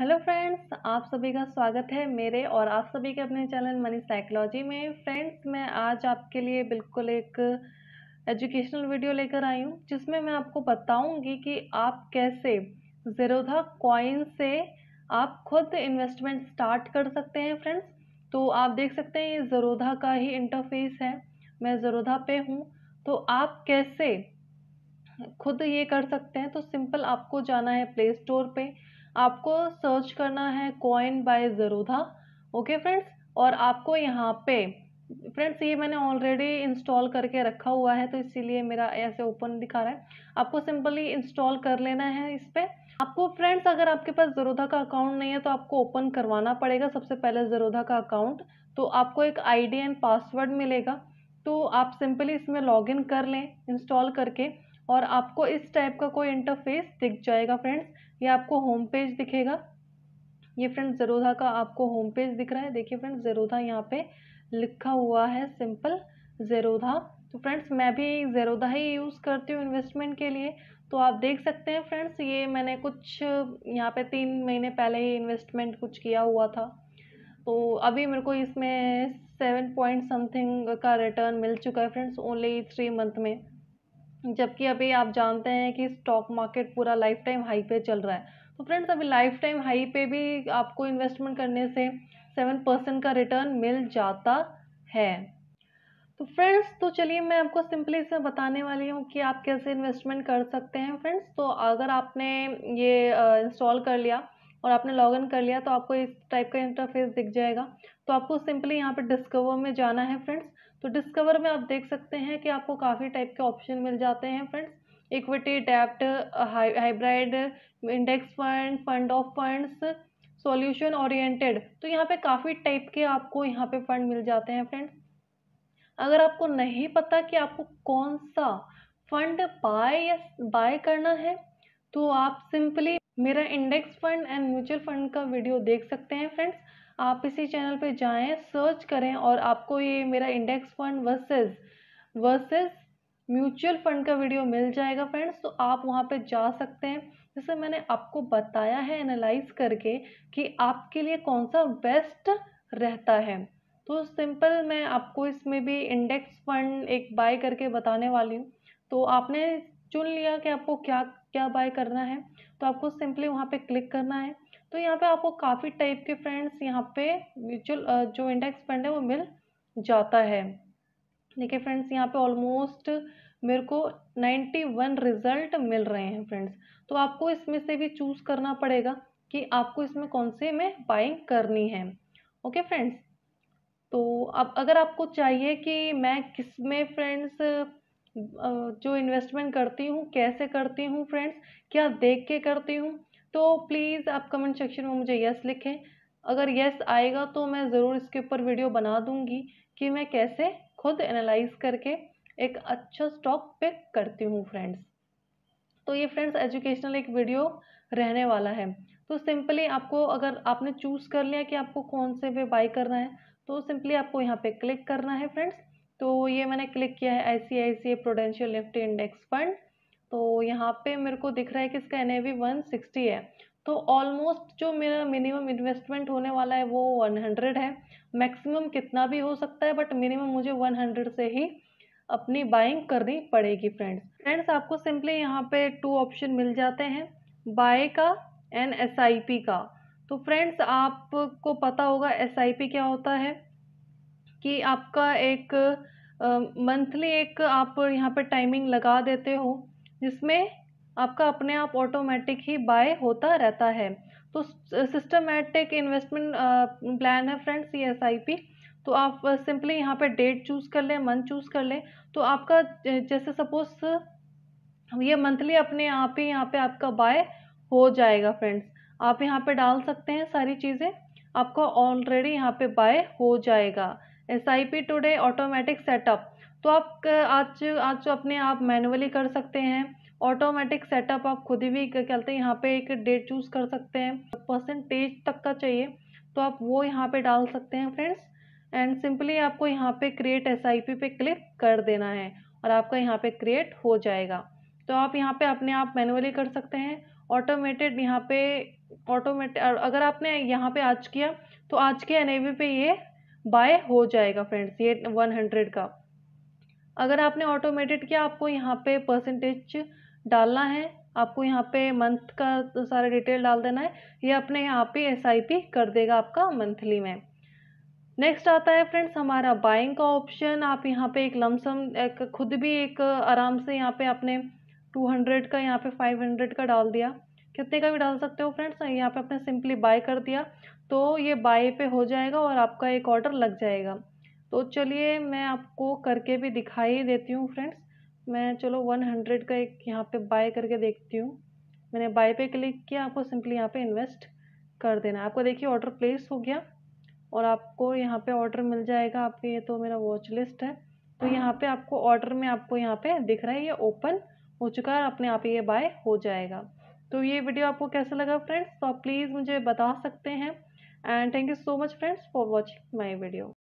hello friends आप सभी का स्वागत है मेरे और आप सभी के अपने चैनल मनी साइकोलॉजी में फ्रेंड्स मैं आज आपके लिए बिल्कुल एक एजुकेशनल वीडियो लेकर आई हूँ जिसमें मैं आपको बताऊँगी कि आप कैसे ज़ेरोधा कॉइन से आप खुद इन्वेस्टमेंट स्टार्ट कर सकते हैं फ्रेंड्स तो आप देख सकते हैं ये ज़रोधा का ही इंटरफेस है मैं ज़रोधा पे हूँ तो आप कैसे खुद ये कर सकते हैं तो सिंपल आपको जाना है प्ले स्टोर पर आपको सर्च करना है coin by Zerodha okay friends और आपको यहाँ पे फ्रेंड्स ये मैंने ऑलरेडी इंस्टॉल करके रखा हुआ है तो इसीलिए मेरा ऐसे ओपन दिखा रहा है आपको सिंपली इंस्टॉल कर लेना है इस पर आपको फ्रेंड्स अगर आपके पास ज़रूधा का अकाउंट नहीं है तो आपको ओपन करवाना पड़ेगा सबसे पहले ज़रूधा का अकाउंट तो आपको एक आईडी एंड पासवर्ड मिलेगा तो आप सिंपली इसमें लॉगिन कर लें इंस्टॉल करके और आपको इस टाइप का कोई इंटरफेस दिख जाएगा फ्रेंड्स ये आपको होम पेज दिखेगा ये फ्रेंड्स जरोधा का आपको होम पेज दिख रहा है देखिए फ्रेंड्स ज़ेरोधा यहाँ पे लिखा हुआ है सिंपल ज़ेरोधा तो फ्रेंड्स मैं भी ज़ेरोधा ही यूज़ करती हूँ इन्वेस्टमेंट के लिए तो आप देख सकते हैं फ्रेंड्स ये मैंने कुछ यहाँ पे तीन महीने पहले ही इन्वेस्टमेंट कुछ किया हुआ था तो अभी मेरे को इसमें सेवन पॉइंट समथिंग का रिटर्न मिल चुका है फ्रेंड्स ओनली थ्री मंथ में जबकि अभी आप जानते हैं कि स्टॉक मार्केट पूरा लाइफ टाइम हाई पे चल रहा है तो फ्रेंड्स अभी लाइफ टाइम हाई पे भी आपको इन्वेस्टमेंट करने से सेवन परसेंट का रिटर्न मिल जाता है तो फ्रेंड्स तो चलिए मैं आपको सिंपली इसमें बताने वाली हूँ कि आप कैसे इन्वेस्टमेंट कर सकते हैं फ्रेंड्स तो अगर आपने ये इंस्टॉल कर लिया और आपने लॉग इन कर लिया तो आपको इस टाइप का इंटरफेस दिख जाएगा तो आपको सिंपली यहाँ पर डिस्कवर में जाना है फ्रेंड्स तो डिस्कवर में आप देख सकते हैं कि आपको काफ़ी टाइप के ऑप्शन मिल जाते हैं फ्रेंड्स इक्विटी डेप्ट hybrid index fund fund of funds solution oriented तो यहाँ पे काफ़ी टाइप के आपको यहाँ पे फंड मिल जाते हैं फ्रेंड्स अगर आपको नहीं पता कि आपको कौन सा फंड बाय या बाय करना है तो आप सिंपली मेरा index fund and mutual fund का वीडियो देख सकते हैं फ्रेंड्स आप इसी चैनल पे जाएं सर्च करें और आपको ये मेरा index fund versus versus mutual fund का वीडियो मिल जाएगा फ्रेंड्स तो आप वहाँ पे जा सकते हैं जैसे मैंने आपको बताया है एनालाइज करके कि आपके लिए कौन सा बेस्ट रहता है तो सिंपल मैं आपको इसमें भी इंडेक्स फंड एक बाय करके बताने वाली हूँ तो आपने चुन लिया कि आपको क्या क्या बाय करना है तो आपको सिंपली वहाँ पे क्लिक करना है तो यहाँ पे आपको काफ़ी टाइप के फ्रेंड्स यहाँ पे म्यूचुअल जो इंडेक्स फंड है वो मिल जाता है देखिए फ्रेंड्स यहाँ पे ऑलमोस्ट मेरे को नाइन्टी वन रिज़ल्ट मिल रहे हैं फ्रेंड्स तो आपको इसमें से भी चूज़ करना पड़ेगा कि आपको इसमें कौन से में बाइंग करनी है ओके फ्रेंड्स तो अब अगर आपको चाहिए कि मैं किस में फ्रेंड्स जो इन्वेस्टमेंट करती हूँ कैसे करती हूँ फ्रेंड्स क्या देख के करती हूँ तो प्लीज़ आप कमेंट सेक्शन में मुझे यस लिखें अगर यस आएगा तो मैं ज़रूर इसके ऊपर वीडियो बना दूँगी कि मैं कैसे खुद एनालाइज करके एक अच्छा स्टॉक पिक करती हूँ फ्रेंड्स तो ये फ्रेंड्स एजुकेशनल एक वीडियो रहने वाला है तो सिंपली आपको अगर आपने चूज़ कर लिया कि आपको कौन से वे बाई करना है तो सिंपली आपको यहाँ पे क्लिक करना है फ्रेंड्स तो ये मैंने क्लिक किया है I C I C Prudential Nifty index fund तो यहाँ पे मेरे को दिख रहा है कि इसका N A V one sixty है तो ऑलमोस्ट जो मेरा मिनिमम इन्वेस्टमेंट होने वाला है वो वन हंड्रेड है मैक्सिमम कितना भी हो सकता है बट मिनिमम मुझे वन हंड्रेड से ही अपनी बाइंग करनी पड़ेगी फ्रेंड्स फ्रेंड्स आपको सिंपली यहाँ पे टू ऑप्शन मिल जाते हैं बाय का एंड एस आई पी का तो फ्रेंड्स आपको पता होगा एस आई पी क्या होता है कि आपका एक मंथली एक आप यहाँ पर टाइमिंग लगा देते हो जिसमें आपका अपने आप ऑटोमेटिक ही बाय होता रहता है तो सिस्टमेटिक इन्वेस्टमेंट प्लान है फ्रेंड्स ये एस तो आप सिंपली यहाँ पे डेट चूज़ कर लें मंथ चूज़ कर लें तो आपका जैसे सपोज ये मंथली अपने आप ही यहाँ पे आपका बाय हो जाएगा फ्रेंड्स आप यहाँ पे डाल सकते हैं सारी चीज़ें आपका ऑलरेडी यहाँ पे बाय हो जाएगा S I P today automatic setup तो आप आज आज अपने आप मैनुअली कर सकते हैं ऑटोमेटिक सेटअप आप खुद ही भी कहते हैं यहाँ पे एक डेट चूज़ कर सकते हैं परसेंटेज तक का चाहिए तो आप वो यहाँ पे डाल सकते हैं फ्रेंड्स एंड सिंपली आपको यहाँ पे क्रिएट एस आई पी पे क्लिक कर देना है और आपका यहाँ पे क्रिएट हो जाएगा तो आप यहाँ पे अपने आप मैनुअली कर सकते हैं ऑटोमेटेड यहाँ पे ऑटोमेट अगर आपने यहाँ पे आज किया तो आज के एन पे ये बाय हो जाएगा फ्रेंड्स ये वन हंड्रेड का अगर आपने ऑटोमेटेड किया आपको यहाँ पे परसेंटेज डालना है आपको यहाँ पे मंथ का सारा डिटेल डाल देना है ये अपने यहाँ पे एस कर देगा आपका मंथली में नेक्स्ट आता है फ्रेंड्स हमारा बाइंग का ऑप्शन आप यहाँ पे एक लमसम एक खुद भी एक आराम से यहाँ पे आपने 200 का यहाँ पे 500 का डाल दिया कितने का भी डाल सकते हो फ्रेंड्स यहाँ पे आपने सिंपली बाय कर दिया तो ये बाय पे हो जाएगा और आपका एक ऑर्डर लग जाएगा तो चलिए मैं आपको करके भी दिखाई देती हूँ फ्रेंड्स मैं चलो वन हंड्रेड का एक यहाँ पे बाय करके देखती हूँ मैंने बाय पे क्लिक किया आपको सिंपली यहाँ पे इन्वेस्ट कर देना है आपको देखिए ऑर्डर प्लेस हो गया और आपको यहाँ पे ऑर्डर मिल जाएगा आपके ये तो मेरा वॉच लिस्ट है तो यहाँ पे आपको ऑर्डर में आपको यहाँ पे दिख रहा है ये ओपन हो चुका है अपने आप ये बाय हो जाएगा तो ये वीडियो आपको कैसा लगा फ्रेंड्स तो आप प्लीज़ मुझे बता सकते हैं and thank you so much friends for watching my video